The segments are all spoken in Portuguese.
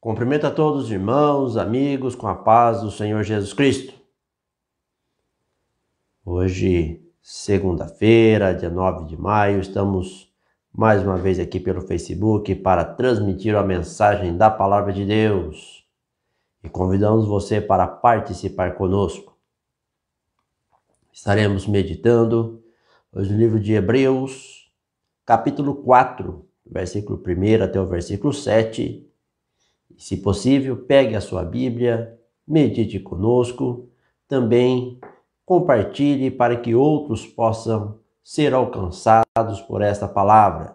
Cumprimento a todos irmãos, amigos, com a paz do Senhor Jesus Cristo. Hoje, segunda-feira, dia 9 de maio, estamos mais uma vez aqui pelo Facebook para transmitir a mensagem da Palavra de Deus e convidamos você para participar conosco. Estaremos meditando hoje no livro de Hebreus, capítulo 4, versículo 1 até o versículo 7 se possível, pegue a sua Bíblia, medite conosco, também compartilhe para que outros possam ser alcançados por esta palavra.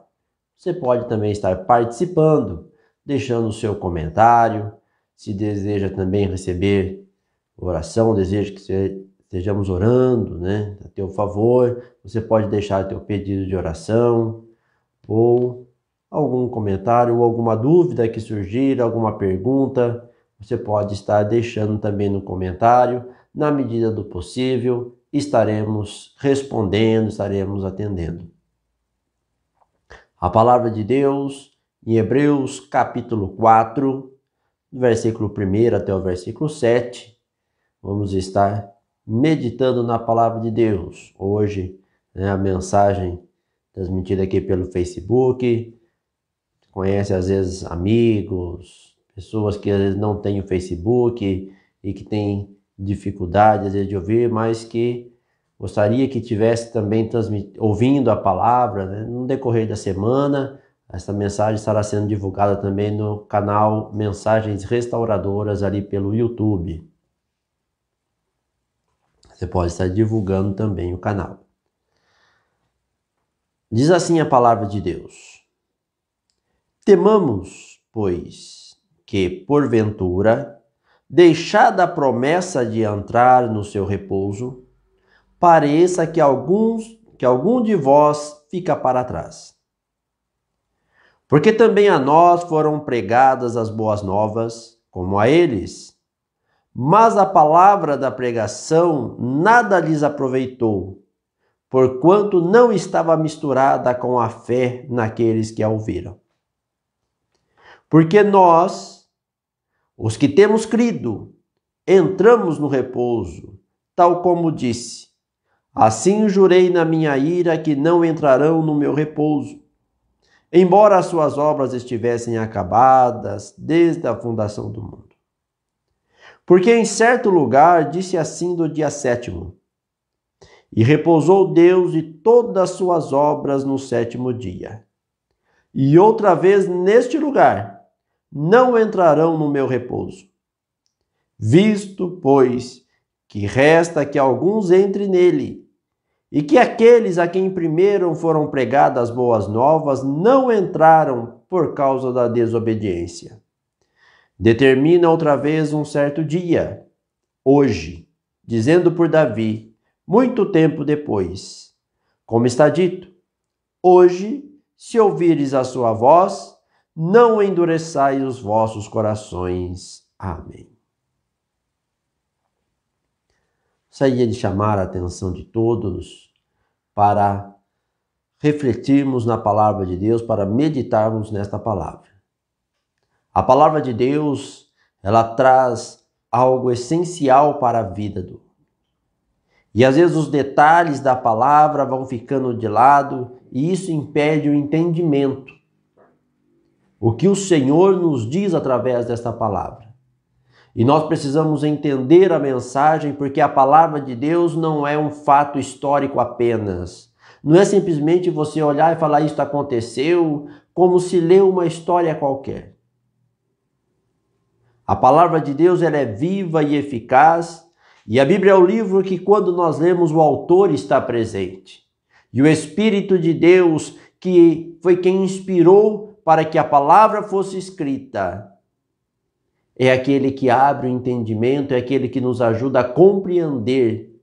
Você pode também estar participando, deixando o seu comentário. Se deseja também receber oração, deseja que estejamos orando, né, a teu favor, você pode deixar teu pedido de oração ou algum comentário ou alguma dúvida que surgir, alguma pergunta, você pode estar deixando também no comentário. Na medida do possível, estaremos respondendo, estaremos atendendo. A palavra de Deus em Hebreus capítulo 4, versículo 1 até o versículo 7. Vamos estar meditando na palavra de Deus. Hoje, né, a mensagem transmitida aqui pelo Facebook, conhece às vezes amigos, pessoas que às vezes não têm o Facebook e que têm dificuldade às vezes de ouvir, mas que gostaria que tivesse também ouvindo a palavra né? no decorrer da semana. Essa mensagem estará sendo divulgada também no canal Mensagens Restauradoras ali pelo YouTube. Você pode estar divulgando também o canal. Diz assim a palavra de Deus. Temamos, pois, que, porventura, deixada a promessa de entrar no seu repouso, pareça que alguns que algum de vós fica para trás. Porque também a nós foram pregadas as boas novas, como a eles, mas a palavra da pregação nada lhes aproveitou, porquanto não estava misturada com a fé naqueles que a ouviram. Porque nós, os que temos crido, entramos no repouso, tal como disse: Assim jurei na minha ira que não entrarão no meu repouso. Embora as suas obras estivessem acabadas desde a fundação do mundo. Porque em certo lugar disse assim do dia sétimo: E repousou Deus de todas as suas obras no sétimo dia. E outra vez neste lugar não entrarão no meu repouso. Visto, pois, que resta que alguns entrem nele, e que aqueles a quem primeiro foram pregadas boas novas não entraram por causa da desobediência. Determina outra vez um certo dia, hoje, dizendo por Davi, muito tempo depois, como está dito: Hoje, se ouvires a sua voz, não endureçai os vossos corações. Amém. Gostaria é de chamar a atenção de todos para refletirmos na palavra de Deus, para meditarmos nesta palavra. A palavra de Deus, ela traz algo essencial para a vida do e às vezes os detalhes da palavra vão ficando de lado e isso impede o entendimento o que o Senhor nos diz através desta palavra. E nós precisamos entender a mensagem, porque a palavra de Deus não é um fato histórico apenas. Não é simplesmente você olhar e falar isto aconteceu, como se lê uma história qualquer. A palavra de Deus ela é viva e eficaz, e a Bíblia é o livro que, quando nós lemos, o autor está presente. E o Espírito de Deus, que foi quem inspirou para que a palavra fosse escrita. É aquele que abre o entendimento, é aquele que nos ajuda a compreender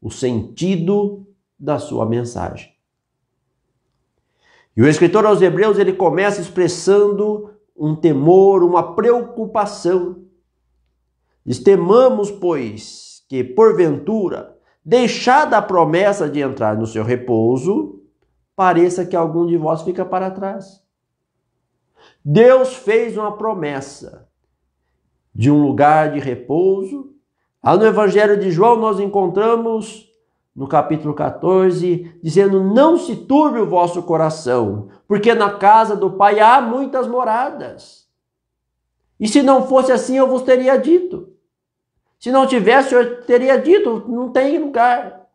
o sentido da sua mensagem. E o escritor aos Hebreus ele começa expressando um temor, uma preocupação. Diz, temamos, pois, que porventura, deixada a promessa de entrar no seu repouso, pareça que algum de vós fica para trás. Deus fez uma promessa de um lugar de repouso. Lá no Evangelho de João nós encontramos no capítulo 14, dizendo: Não se turbe o vosso coração, porque na casa do Pai há muitas moradas. E se não fosse assim, eu vos teria dito. Se não tivesse, eu teria dito: Não tem lugar.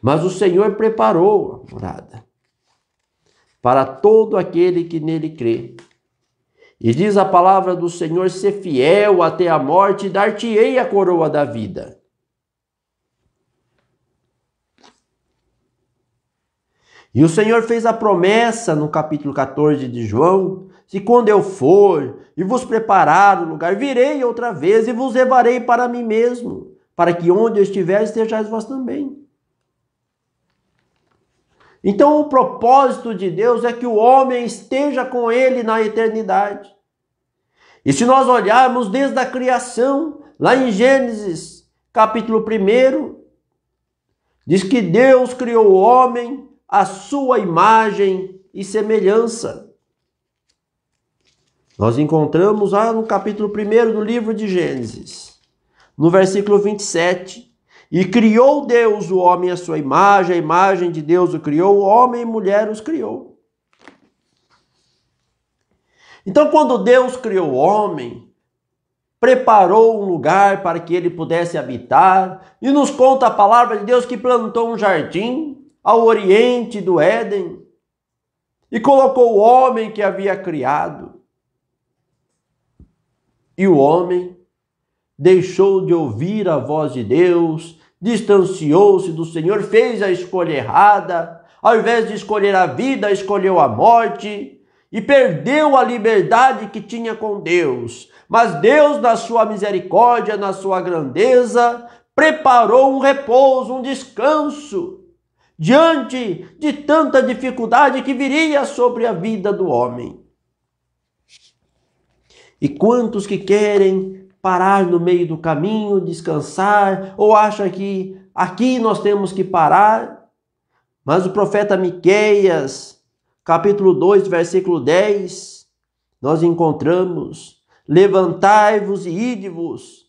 Mas o Senhor preparou a morada para todo aquele que nele crê. E diz a palavra do Senhor: ser fiel até a morte, dar-te-ei a coroa da vida. E o Senhor fez a promessa no capítulo 14 de João: se quando eu for e vos preparar o lugar, virei outra vez e vos levarei para mim mesmo, para que onde eu estiver estejais vós também. Então o propósito de Deus é que o homem esteja com ele na eternidade. E se nós olharmos desde a criação, lá em Gênesis, capítulo 1, diz que Deus criou o homem à sua imagem e semelhança. Nós encontramos lá no capítulo 1 do livro de Gênesis, no versículo 27, e criou Deus o homem à sua imagem, a imagem de Deus o criou, o homem e mulher os criou. Então, quando Deus criou o homem, preparou um lugar para que ele pudesse habitar, e nos conta a palavra de Deus que plantou um jardim ao oriente do Éden e colocou o homem que havia criado. E o homem deixou de ouvir a voz de Deus, distanciou-se do Senhor, fez a escolha errada, ao invés de escolher a vida, escolheu a morte e perdeu a liberdade que tinha com Deus. Mas Deus, na sua misericórdia, na sua grandeza, preparou um repouso, um descanso diante de tanta dificuldade que viria sobre a vida do homem. E quantos que querem parar no meio do caminho, descansar, ou acha que aqui nós temos que parar. Mas o profeta Miqueias, capítulo 2, versículo 10, nós encontramos: Levantai-vos e ide-vos,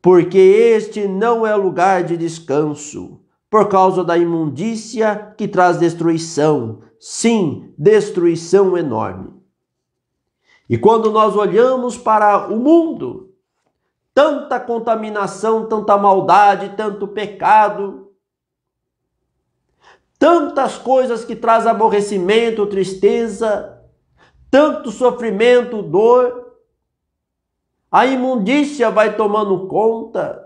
porque este não é lugar de descanso, por causa da imundícia que traz destruição, sim, destruição enorme. E quando nós olhamos para o mundo, tanta contaminação, tanta maldade, tanto pecado, tantas coisas que traz aborrecimento, tristeza, tanto sofrimento, dor, a imundícia vai tomando conta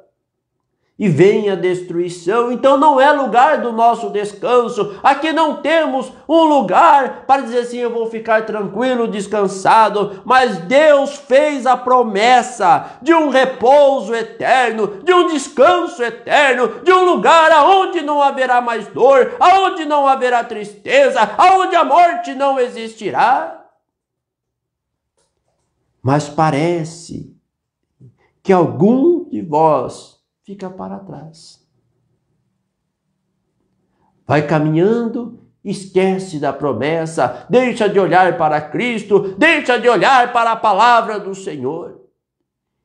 e vem a destruição. Então não é lugar do nosso descanso. Aqui não temos um lugar para dizer assim, eu vou ficar tranquilo, descansado, mas Deus fez a promessa de um repouso eterno, de um descanso eterno, de um lugar aonde não haverá mais dor, aonde não haverá tristeza, aonde a morte não existirá. Mas parece que algum de vós fica para trás. Vai caminhando, esquece da promessa, deixa de olhar para Cristo, deixa de olhar para a palavra do Senhor.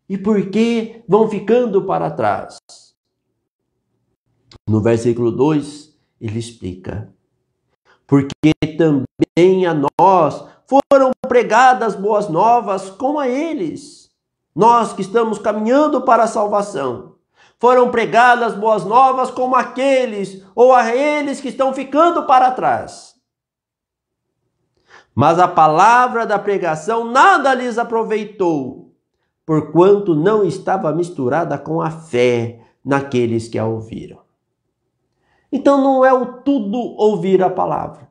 E por que vão ficando para trás? No versículo 2, ele explica: Porque também a nós foram pregadas boas novas como a eles, nós que estamos caminhando para a salvação foram pregadas boas novas como aqueles ou a eles que estão ficando para trás. Mas a palavra da pregação nada lhes aproveitou, porquanto não estava misturada com a fé naqueles que a ouviram. Então não é o tudo ouvir a palavra.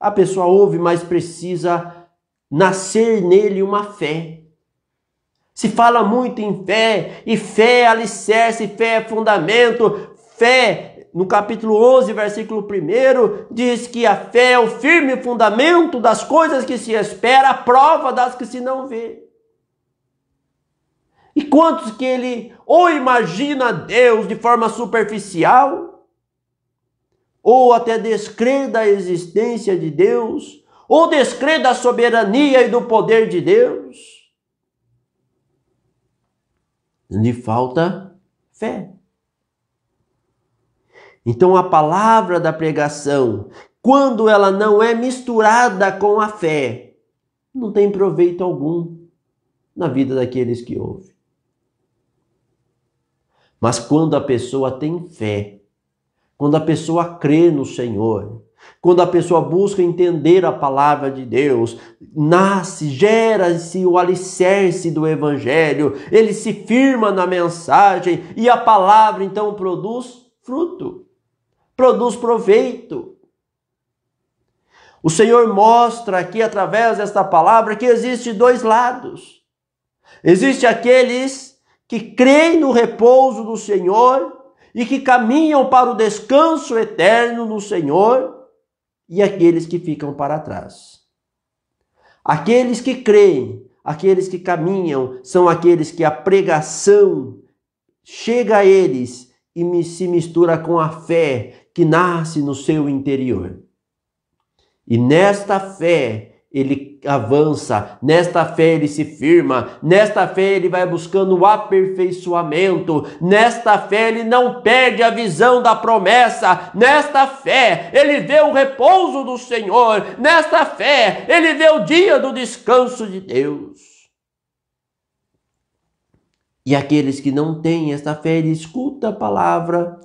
A pessoa ouve, mas precisa nascer nele uma fé se fala muito em fé, e fé é alicerce, fé é fundamento, fé, no capítulo 11, versículo 1, diz que a fé é o firme fundamento das coisas que se espera, a prova das que se não vê. E quantos que ele ou imagina Deus de forma superficial, ou até descrê da existência de Deus, ou descrê da soberania e do poder de Deus, lhe falta fé. Então a palavra da pregação, quando ela não é misturada com a fé, não tem proveito algum na vida daqueles que ouvem. Mas quando a pessoa tem fé, quando a pessoa crê no Senhor, quando a pessoa busca entender a palavra de Deus, nasce, gera-se o alicerce do evangelho, ele se firma na mensagem e a palavra então produz fruto, produz proveito. O Senhor mostra aqui através desta palavra que existe dois lados. Existe aqueles que creem no repouso do Senhor e que caminham para o descanso eterno no Senhor, e aqueles que ficam para trás. Aqueles que creem, aqueles que caminham, são aqueles que a pregação chega a eles e se mistura com a fé que nasce no seu interior. E nesta fé ele avança, nesta fé ele se firma, nesta fé ele vai buscando o aperfeiçoamento, nesta fé ele não perde a visão da promessa, nesta fé ele vê o repouso do Senhor, nesta fé ele vê o dia do descanso de Deus. E aqueles que não têm esta fé, ele escuta a palavra,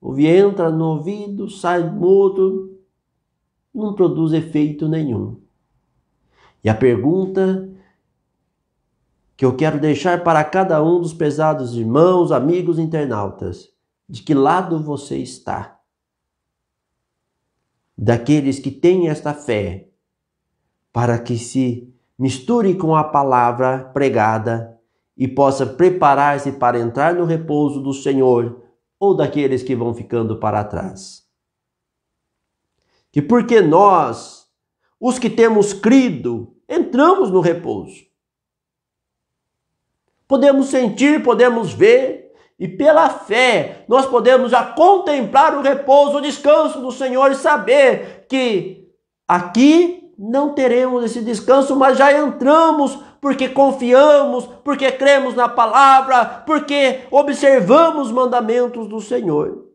ouve, entra no ouvido, sai mudo, não produz efeito nenhum e a pergunta que eu quero deixar para cada um dos pesados irmãos, amigos, internautas: de que lado você está? Daqueles que têm esta fé, para que se misture com a palavra pregada e possa preparar-se para entrar no repouso do Senhor ou daqueles que vão ficando para trás. Que porque nós os que temos crido, entramos no repouso. Podemos sentir, podemos ver, e pela fé nós podemos já contemplar o repouso, o descanso do Senhor e saber que aqui não teremos esse descanso, mas já entramos porque confiamos, porque cremos na palavra, porque observamos os mandamentos do Senhor.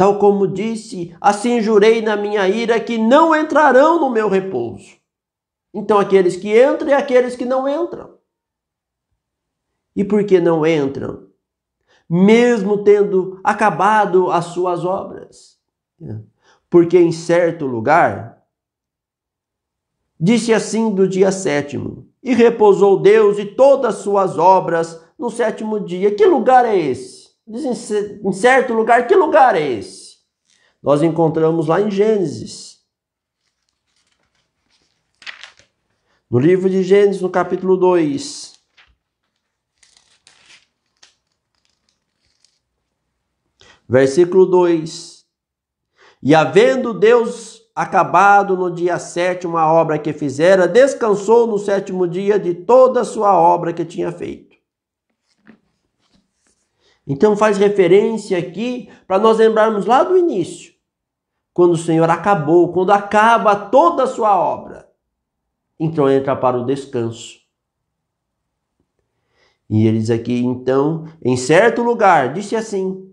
Tal como disse, assim jurei na minha ira que não entrarão no meu repouso. Então, aqueles que entram e aqueles que não entram. E por que não entram? Mesmo tendo acabado as suas obras. Porque em certo lugar, disse assim do dia sétimo: E repousou Deus e todas as suas obras no sétimo dia. Que lugar é esse? Dizem em certo lugar, que lugar é esse? Nós encontramos lá em Gênesis. No livro de Gênesis, no capítulo 2. Versículo 2. E havendo Deus acabado no dia sétimo a obra que fizera, descansou no sétimo dia de toda a sua obra que tinha feito. Então faz referência aqui para nós lembrarmos lá do início, quando o Senhor acabou, quando acaba toda a sua obra. Então entra para o descanso. E ele diz aqui, então, em certo lugar, disse assim: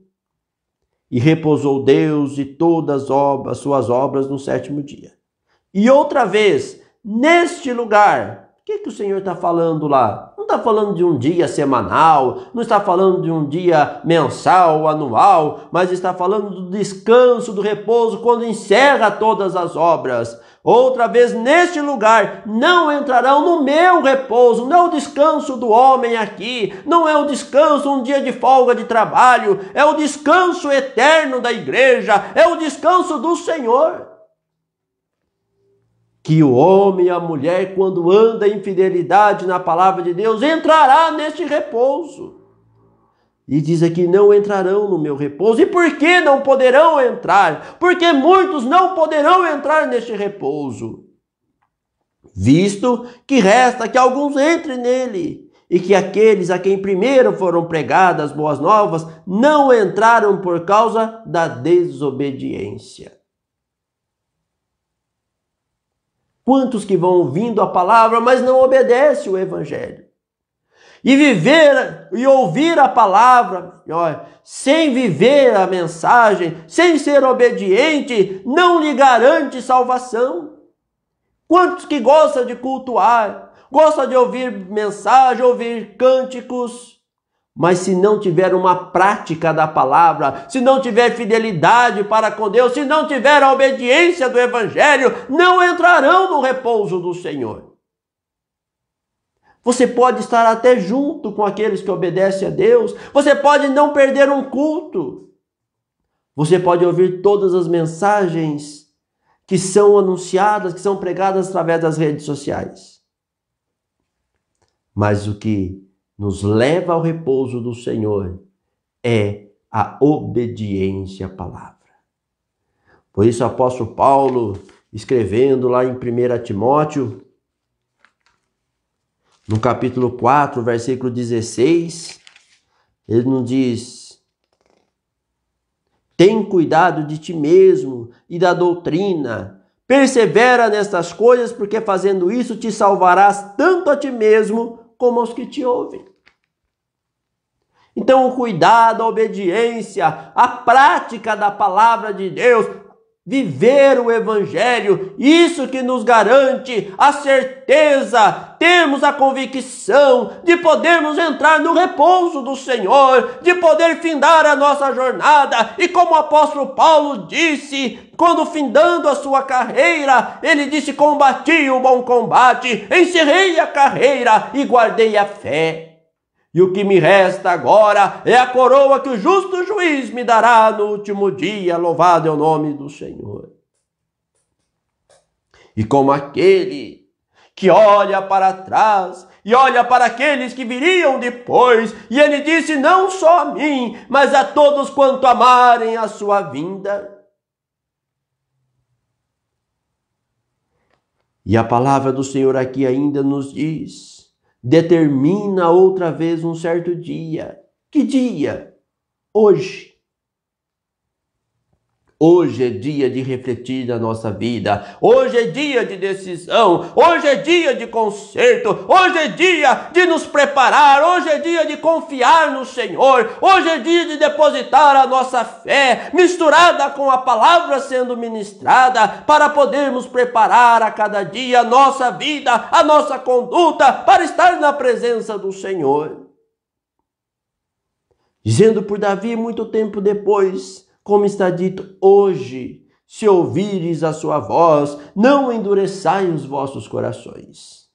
E repousou Deus e todas as suas obras no sétimo dia. E outra vez, neste lugar, que, que o Senhor está falando lá? Não está falando de um dia semanal, não está falando de um dia mensal, anual, mas está falando do descanso, do repouso, quando encerra todas as obras. Outra vez neste lugar não entrarão no meu repouso, não é o descanso do homem aqui, não é o descanso um dia de folga de trabalho, é o descanso eterno da igreja, é o descanso do Senhor que o homem e a mulher, quando anda em fidelidade na palavra de Deus, entrará neste repouso. E diz aqui: não entrarão no meu repouso. E por que não poderão entrar? Porque muitos não poderão entrar neste repouso, visto que resta que alguns entrem nele. E que aqueles a quem primeiro foram pregadas boas novas não entraram por causa da desobediência. Quantos que vão ouvindo a palavra, mas não obedece o evangelho. E viver e ouvir a palavra, olha, sem viver a mensagem, sem ser obediente, não lhe garante salvação. Quantos que gostam de cultuar, gostam de ouvir mensagem, ouvir cânticos, mas se não tiver uma prática da palavra, se não tiver fidelidade para com Deus, se não tiver a obediência do Evangelho, não entrarão no repouso do Senhor. Você pode estar até junto com aqueles que obedecem a Deus, você pode não perder um culto, você pode ouvir todas as mensagens que são anunciadas, que são pregadas através das redes sociais. Mas o que nos leva ao repouso do Senhor é a obediência à palavra. Por isso, o apóstolo Paulo, escrevendo lá em 1 Timóteo, no capítulo 4, versículo 16, ele nos diz: Tem cuidado de ti mesmo e da doutrina, persevera nestas coisas, porque fazendo isso te salvarás tanto a ti mesmo como aos que te ouvem. Então, o cuidado, a obediência, a prática da palavra de Deus viver o Evangelho, isso que nos garante a certeza, temos a convicção de podermos entrar no repouso do Senhor, de poder findar a nossa jornada, e como o apóstolo Paulo disse, quando findando a sua carreira, ele disse: Combati o bom combate, encerrei a carreira e guardei a fé. E o que me resta agora é a coroa que o justo juiz me dará no último dia. Louvado é o nome do Senhor. E como aquele que olha para trás e olha para aqueles que viriam depois, e ele disse não só a mim, mas a todos quanto amarem a sua vinda. E a palavra do Senhor aqui ainda nos diz determina outra vez um certo dia. Que dia? Hoje. Hoje é dia de refletir na nossa vida. Hoje é dia de decisão. Hoje é dia de conserto. Hoje é dia de nos preparar. Hoje é dia de confiar no Senhor. Hoje é dia de depositar a nossa fé misturada com a palavra sendo ministrada para podermos preparar a cada dia a nossa vida, a nossa conduta para estar na presença do Senhor. Dizendo por Davi muito tempo depois, como está dito hoje: se ouvires a sua voz, não endureçai os vossos corações.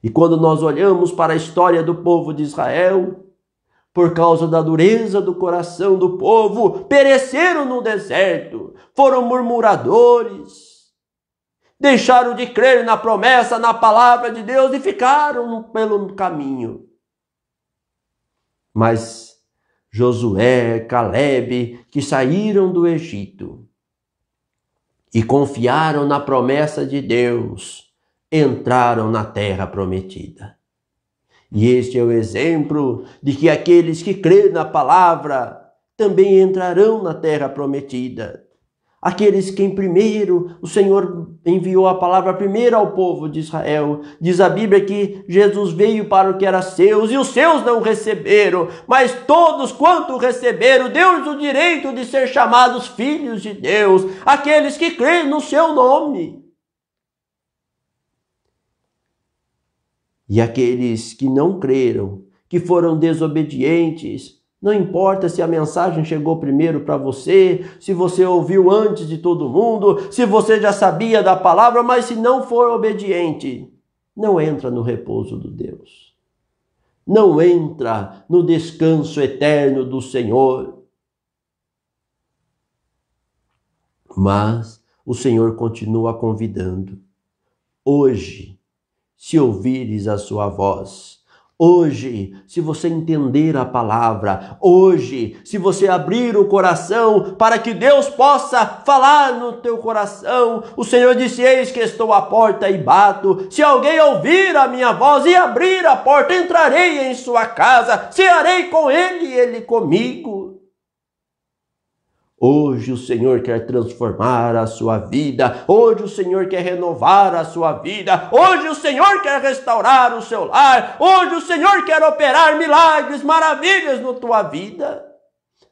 E quando nós olhamos para a história do povo de Israel, por causa da dureza do coração do povo, pereceram no deserto, foram murmuradores, deixaram de crer na promessa, na palavra de Deus e ficaram pelo caminho. Mas Josué, Caleb, que saíram do Egito e confiaram na promessa de Deus, entraram na terra prometida. E este é o exemplo de que aqueles que crêem na palavra também entrarão na terra prometida. Aqueles que em primeiro o Senhor enviou a palavra primeiro ao povo de Israel. Diz a Bíblia que Jesus veio para o que era seus e os seus não receberam, mas todos quanto receberam, deu-lhes o direito de ser chamados filhos de Deus, aqueles que creem no seu nome. E aqueles que não creram, que foram desobedientes, não importa se a mensagem chegou primeiro para você, se você ouviu antes de todo mundo, se você já sabia da palavra, mas se não for obediente, não entra no repouso do Deus. Não entra no descanso eterno do Senhor. Mas o Senhor continua convidando. Hoje, se ouvires a sua voz, Hoje, se você entender a palavra, hoje, se você abrir o coração para que Deus possa falar no teu coração, o Senhor disse: Eis que estou à porta e bato. Se alguém ouvir a minha voz e abrir a porta, entrarei em sua casa, cearei com ele e ele comigo. Hoje o Senhor quer transformar a sua vida, hoje o Senhor quer renovar a sua vida, hoje o Senhor quer restaurar o seu lar, hoje o Senhor quer operar milagres, maravilhas na tua vida.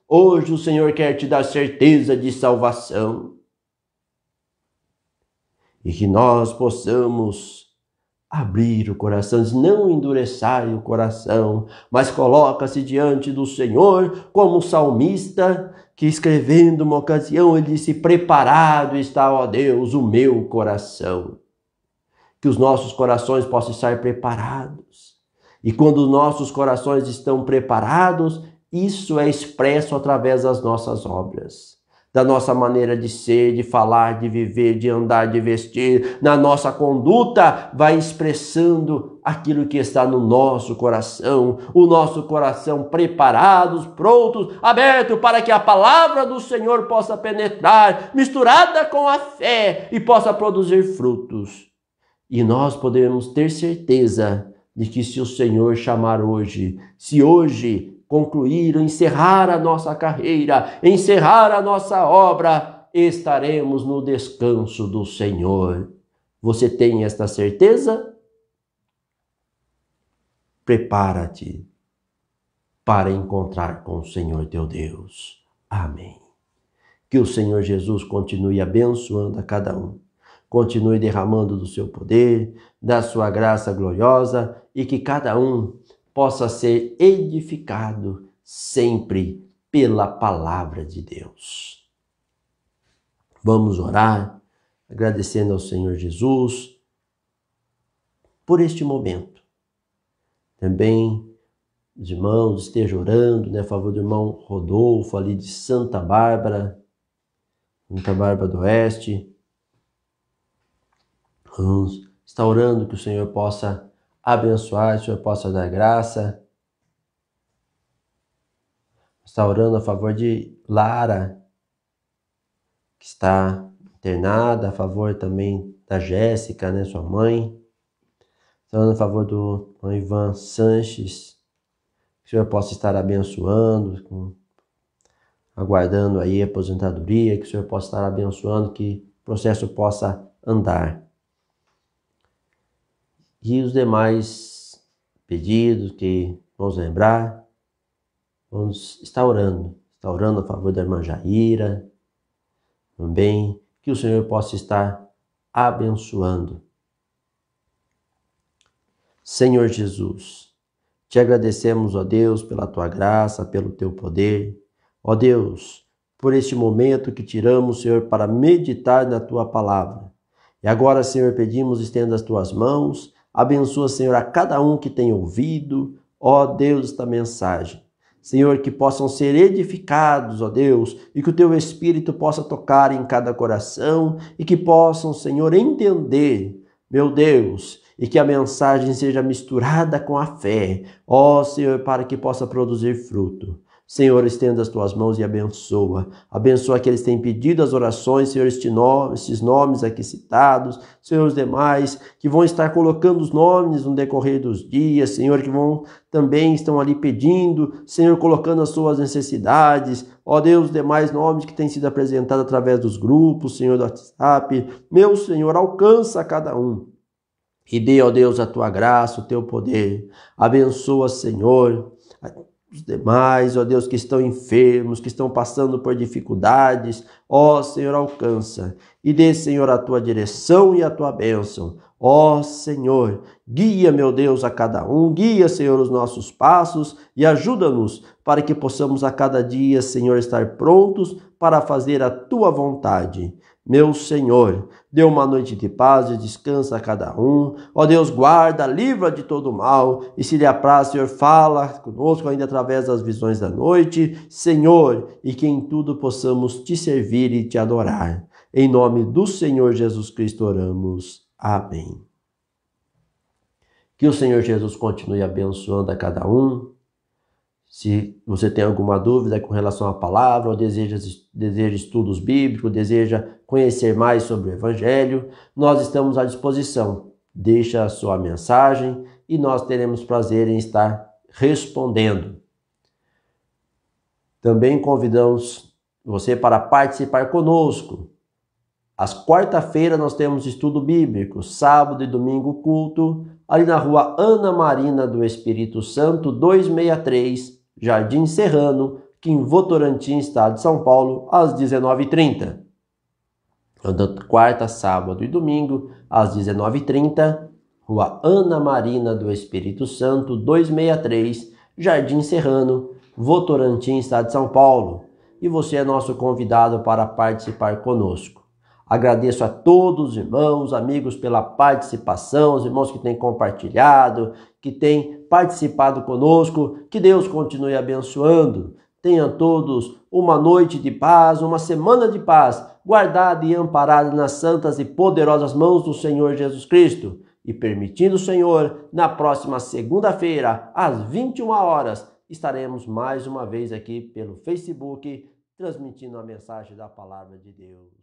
Hoje o Senhor quer te dar certeza de salvação. E que nós possamos abrir o coração, não endureçar o coração, mas coloca-se diante do Senhor como salmista que escrevendo uma ocasião ele disse: Preparado está, ó Deus, o meu coração. Que os nossos corações possam estar preparados. E quando os nossos corações estão preparados, isso é expresso através das nossas obras da nossa maneira de ser, de falar, de viver, de andar, de vestir, na nossa conduta, vai expressando aquilo que está no nosso coração, o nosso coração preparados, prontos, aberto para que a palavra do Senhor possa penetrar, misturada com a fé e possa produzir frutos. E nós podemos ter certeza de que se o Senhor chamar hoje, se hoje concluir, encerrar a nossa carreira, encerrar a nossa obra, estaremos no descanso do Senhor. Você tem esta certeza? Prepara-te para encontrar com o Senhor teu Deus. Amém. Que o Senhor Jesus continue abençoando a cada um, continue derramando do seu poder, da sua graça gloriosa e que cada um possa ser edificado sempre pela palavra de Deus. Vamos orar, agradecendo ao Senhor Jesus por este momento. Também os irmãos estejam orando, né, a favor do irmão Rodolfo ali de Santa Bárbara, Santa Bárbara do Oeste. Vamos, estar orando que o Senhor possa abençoar, Senhor, possa dar graça. Está orando a favor de Lara, que está internada, a favor também da Jéssica, né, sua mãe. Está orando a favor do Ivan Sanches, que o Senhor possa estar abençoando, com, aguardando aí a aposentadoria, que o Senhor possa estar abençoando, que o processo possa andar. E os demais pedidos que vamos lembrar, vamos estar orando, está orando a favor da irmã Jaira, também que o Senhor possa estar abençoando. Senhor Jesus, te agradecemos, ó Deus, pela tua graça, pelo teu poder. Ó Deus, por este momento que tiramos, Senhor, para meditar na tua palavra. E agora, Senhor, pedimos, estenda as tuas mãos Abençoa, Senhor, a cada um que tem ouvido, ó Deus, esta mensagem. Senhor, que possam ser edificados, ó Deus, e que o teu Espírito possa tocar em cada coração e que possam, Senhor, entender, meu Deus, e que a mensagem seja misturada com a fé, ó Senhor, para que possa produzir fruto. Senhor, estenda as tuas mãos e abençoa. Abençoa aqueles que têm pedido as orações, Senhor, este nome, esses nomes aqui citados, Senhor, os demais que vão estar colocando os nomes no decorrer dos dias, Senhor, que vão também estão ali pedindo, Senhor, colocando as suas necessidades. Ó Deus, os demais nomes que têm sido apresentados através dos grupos, Senhor, do WhatsApp. Meu Senhor, alcança cada um. E dê, ó Deus, a tua graça, o teu poder. Abençoa, Senhor os demais, ó Deus, que estão enfermos, que estão passando por dificuldades, ó Senhor, alcança e dê, Senhor, a tua direção e a tua bênção. Ó Senhor, guia, meu Deus, a cada um, guia, Senhor, os nossos passos e ajuda-nos para que possamos a cada dia, Senhor, estar prontos para fazer a tua vontade meu Senhor. Dê uma noite de paz e descansa a cada um. Ó Deus, guarda, livra de todo mal. E se lhe apraz, Senhor, fala conosco ainda através das visões da noite, Senhor, e que em tudo possamos te servir e te adorar. Em nome do Senhor Jesus Cristo oramos. Amém. Que o Senhor Jesus continue abençoando a cada um se você tem alguma dúvida com relação à palavra, ou deseja, deseja estudos bíblicos, deseja conhecer mais sobre o Evangelho, nós estamos à disposição. Deixa a sua mensagem e nós teremos prazer em estar respondendo. Também convidamos você para participar conosco. Às quarta-feira nós temos estudo bíblico, sábado e domingo culto, ali na rua Ana Marina do Espírito Santo, 263, Jardim Serrano, Kim Votorantim, Estado de São Paulo, às 19h30. Quarta, sábado e domingo, às 19h30, Rua Ana Marina do Espírito Santo, 263, Jardim Serrano, Votorantim, Estado de São Paulo. E você é nosso convidado para participar conosco. Agradeço a todos os irmãos, amigos pela participação, os irmãos que têm compartilhado, que tem participado conosco. Que Deus continue abençoando. Tenham todos uma noite de paz, uma semana de paz, guardada e amparada nas santas e poderosas mãos do Senhor Jesus Cristo. E permitindo o Senhor, na próxima segunda-feira, às 21 horas, estaremos mais uma vez aqui pelo Facebook transmitindo a mensagem da palavra de Deus.